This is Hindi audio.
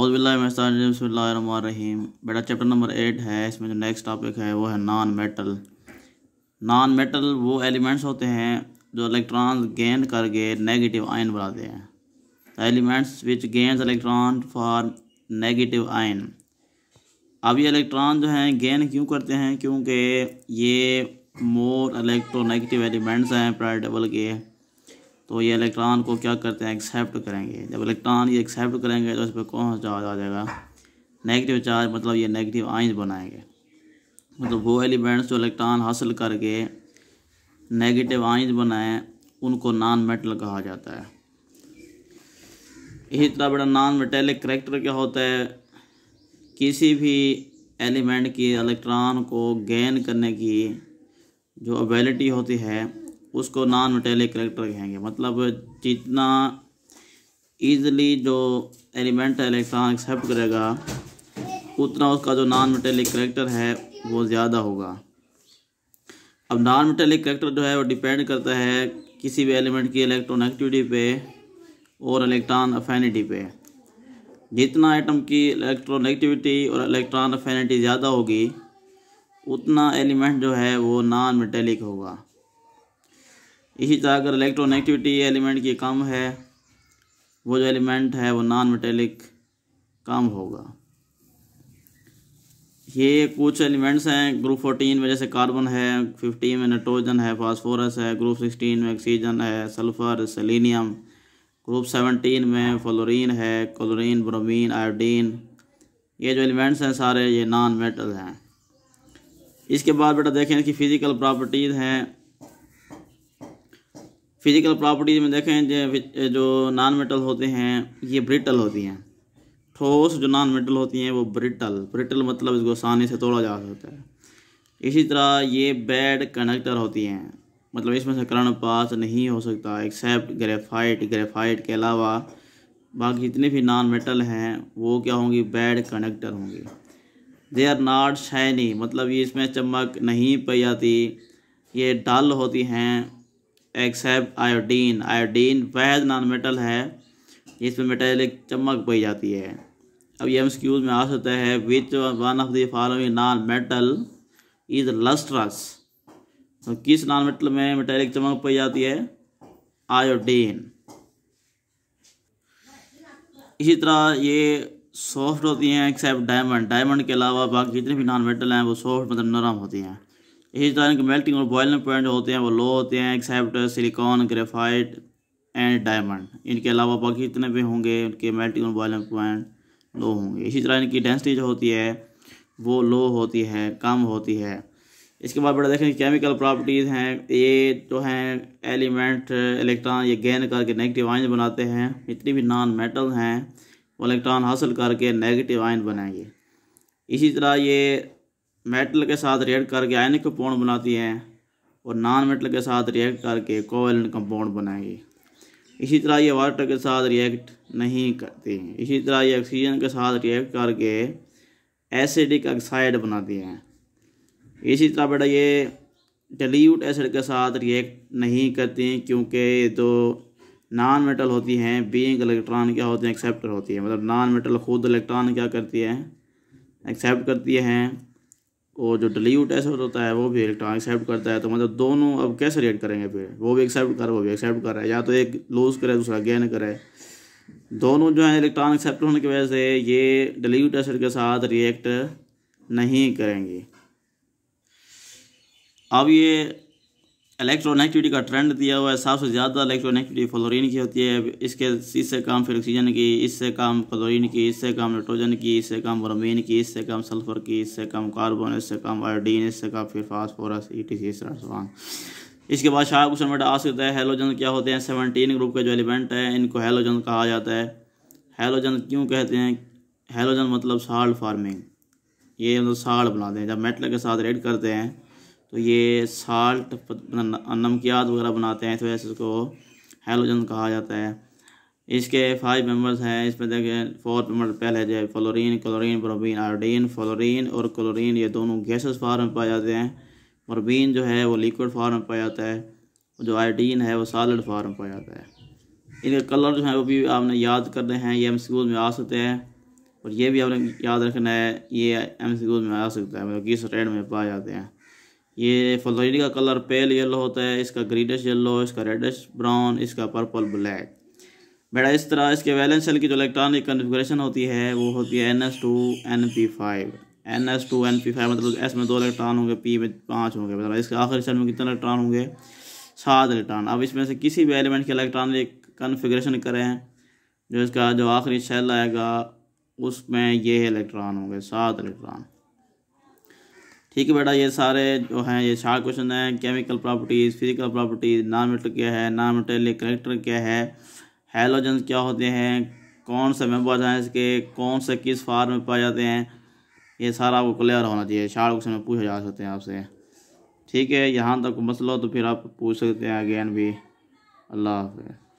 औज़बिल्लाम बेटा चैप्टर नंबर एट है इसमें जो नेक्स्ट टॉपिक है वो है नॉन मेटल नॉन मेटल वो एलिमेंट्स होते हैं जो इलेक्ट्रॉन्स गेन करके नेगेटिव आयन बनाते हैं elements which gains electron for negative ion अब ये इलेक्ट्रॉन जो हैं गेन क्यों करते हैं क्योंकि ये मोर इलेक्ट्रोनेगेटिव एलिमेंट्स हैं प्राइडबल के तो ये इलेक्ट्रॉन को क्या करते हैं एक्सेप्ट करेंगे जब इलेक्ट्रॉन ये एक्सेप्ट करेंगे तो इस पर कौन सा चार्ज आ जाएगा नेगेटिव चार्ज मतलब ये नेगेटिव आइंस बनाएंगे मतलब वो एलिमेंट्स जो इलेक्ट्रॉन हासिल करके नेगेटिव आइंस बनाएं उनको नॉन मेटल कहा जाता है इसी तरह बड़ा नॉन मेटेलिक करेक्टर क्या होता है किसी भी एलिमेंट की इलेक्ट्रॉन को गेन करने की जो अवेलिटी होती है उसको नॉन मेटेलिक करेक्टर कहेंगे मतलब जितना ईजली जो एलिमेंट है इलेक्ट्रॉन एक्सेप्ट करेगा उतना उसका जो नॉन मेटेलिक करेक्टर है वो ज़्यादा होगा अब नॉन मेटेलिक करेक्टर जो है वो डिपेंड करता है किसी भी एलिमेंट की इलेक्ट्रॉन एक्टिविटी पे और इलेक्ट्रॉन अफेनिटी पे जितना आइटम की इलेक्ट्रॉन एक्टिविटी और इलेक्ट्रॉन अफेनिटी ज़्यादा होगी उतना एलिमेंट जो है वो नॉन मेटेलिक होगा इसी तरह अगर इलेक्ट्रोनेगेटिविटी एलिमेंट की कम है वो जो एलिमेंट है वो नॉन मेटेलिक कम होगा ये कुछ एलिमेंट्स हैं ग्रुप फोर्टीन में जैसे कार्बन है फिफ्टीन में नाइट्रोजन है फास्फोरस है ग्रुप सिक्सटीन में ऑक्सीजन है सल्फर सेलिनियम ग्रुप सेवनटीन में फ्लोरीन है क्लोरीन ब्रोमीन आयोडीन ये जो एलिमेंट्स हैं सारे ये नॉन मेटल हैं इसके बाद बेटा देखें इसकी फ़िज़िकल प्रॉपर्टीज़ हैं फिजिकल प्रॉपर्टीज में देखें जो नॉन मेटल होते हैं ये ब्रिटल होती हैं ठोस जो नॉन मेटल होती हैं वो ब्रिटल ब्रिटल मतलब इसको आसानी से तोड़ा जा सकता है इसी तरह ये बैड कंडक्टर होती हैं मतलब इसमें से करण पास नहीं हो सकता एक्सेप्ट ग्रेफाइट ग्रेफाइट के अलावा बाकी जितने भी नॉन मेटल हैं वो क्या होंगी बैड कंडक्टर होंगी दे आर नॉट शाइनी मतलब ये इसमें चमक नहीं पाई जाती ये डल होती हैं एक्सेप्ट आयोडीन आयोडीन वैध नॉन मेटल है इसमें मेटेलिक चमक पाई जाती है अब ये एम्सक्यूज में आ सकता है which one of the following non metal is lustrous तो किस नॉन मेटल में मेटेलिक चमक पाई जाती है आयोडीन इसी तरह ये सॉफ्ट होती हैं एक्सेप्ट डायमंड डायमंड के अलावा बाकी जितने भी नॉन मेटल हैं वो सॉफ्ट मतलब नरम होती हैं इसी तरह के मेल्टिंग और बॉइलिंग पॉइंट जो होते हैं वो लो होते हैं except silicon graphite and diamond इनके अलावा बाकी जितने भी होंगे उनके मेल्टिंग और बॉइलिंग पॉइंट लो होंगे इसी तरह इनकी डेंसिटी जो होती है वो लो होती है कम होती है इसके बाद बड़ा देखें केमिकल प्रॉपर्टीज़ हैं ये जो हैं एलिमेंट इलेक्ट्रॉन ये गेन करके नेगेटिव आइन बनाते हैं जितनी भी नॉन मेटल हैं वो इलेक्ट्रॉन हासिल करके नेगेटिव आइन बनाएंगे इसी तरह ये मेटल के साथ रिएक्ट करके आयनिक कंपाउंड बनाती हैं और नॉन मेटल के साथ रिएक्ट करके कोवेलेंट कंपाउंड बनाएगी इसी तरह ये वाटर के साथ रिएक्ट नहीं करती इसी तरह ये ऑक्सीजन के साथ रिएक्ट करके एसिडिक ऑक्साइड बनाती हैं इसी तरह बेटा ये डलीट एसिड के साथ रिएक्ट नहीं करती क्योंकि ये दो नॉन मेटल होती हैं बीइंग इलेक्ट्रॉन क्या होते हैं एक्सेप्टर होती है मतलब नॉन मेटल खुद इलेक्ट्रॉन क्या करती है एक्सेप्ट करती हैं और जो डिलीव टेस्ट होता है वो भी इलेक्ट्रॉन एक्सेप्ट करता है तो मतलब दोनों अब कैसे रिएक्ट करेंगे फिर वो भी एक्सेप्ट कर वो भी एक्सेप्ट कर रहा है या तो एक लूज़ करे दूसरा गेन करे दोनों जो है इलेक्ट्रॉन एक्सेप्ट होने की वजह से ये डिलीव टेस्ट के साथ रिएक्ट नहीं करेंगे अब ये इलेक्ट्रोनेगेटिविटी का ट्रेंड दिया हुआ है सबसे ज़्यादा इलेक्ट्रोनेगेटिविटी फ्लोरीन की होती है इसके इससे काम फिर ऑक्सीजन की इससे काम क्लोरीन की इससे काम नाइट्रोजन की इससे काम ब्रोमीन की इससे काम सल्फर की इससे काम कार्बन इससे काम आयोडीन इससे काम फिर फॉस्फोरस ई टी सी इसके बाद शाह क्वेश्चन बेटा आ सकता है हेलोजन क्या होते हैं सेवनटीन ग्रुप के जो एलिमेंट हैं इनको हेलोजन कहा जाता है हेलोजन क्यों कहते हैं हेलोजन मतलब साल्ट फार्मिंग ये मतलब साल्ट बनाते हैं जब मेटल के साथ रेड करते हैं तो ये साल्ट नमकियात वगैरह बनाते हैं तो ऐसे इसको हेलोजन कहा जाता है इसके फाइव मेंबर्स हैं इसमें देखें फोर्थ मेंबर पहले जो है fluorine chlorine bromine iodine fluorine और क्लोरिन ये दोनों गैसेस फार्म में पाए जाते हैं प्रोबीन जो है वो लिक्विड फार्म में पाया जाता है जो आयोडीन है वो सॉलिड फार्म में पाया जाता है इनके कलर जो है वो भी आपने याद करने हैं ये एम में आ सकते हैं और ये भी आपने याद रखना है ये एम में आ सकता है मतलब किस रेड में पाए जाते हैं ये फ्लोरिडी का कलर पेल येलो होता है इसका ग्रीनिश येलो इसका रेडिश ब्राउन इसका पर्पल ब्लैक बेटा इस तरह इसके वैलेंस सेल की जो इलेक्ट्रॉनिक कन्फिग्रेशन होती है वो होती है n s two n p five n s two n p five मतलब एस में दो इलेक्ट्रॉन होंगे पी में पाँच होंगे मतलब इसके आखिरी सेल में कितने इलेक्ट्रॉन होंगे सात इलेक्ट्रॉन अब इसमें से किसी भी एलिमेंट के इलेक्ट्रॉनिक कन्फिग्रेशन करें जो इसका जो आखिरी सेल आएगा उसमें ये इलेक्ट्रॉन होंगे सात इलेक्ट्रॉन ठीक है बेटा ये सारे जो हैं ये चार क्वेश्चन हैं chemical properties physical properties non metal क्या है नॉन मेटेलिक करेक्टर क्या है हेलोजन क्या होते हैं कौन से मेम्बर हैं इसके कौन से किस फार्म में पाए जाते हैं ये सारा आपको क्लियर होना चाहिए चार क्वेश्चन में पूछे जा सकते हैं आपसे ठीक है यहाँ तक मसला तो फिर आप पूछ सकते हैं अगेन भी अल्लाह हाफ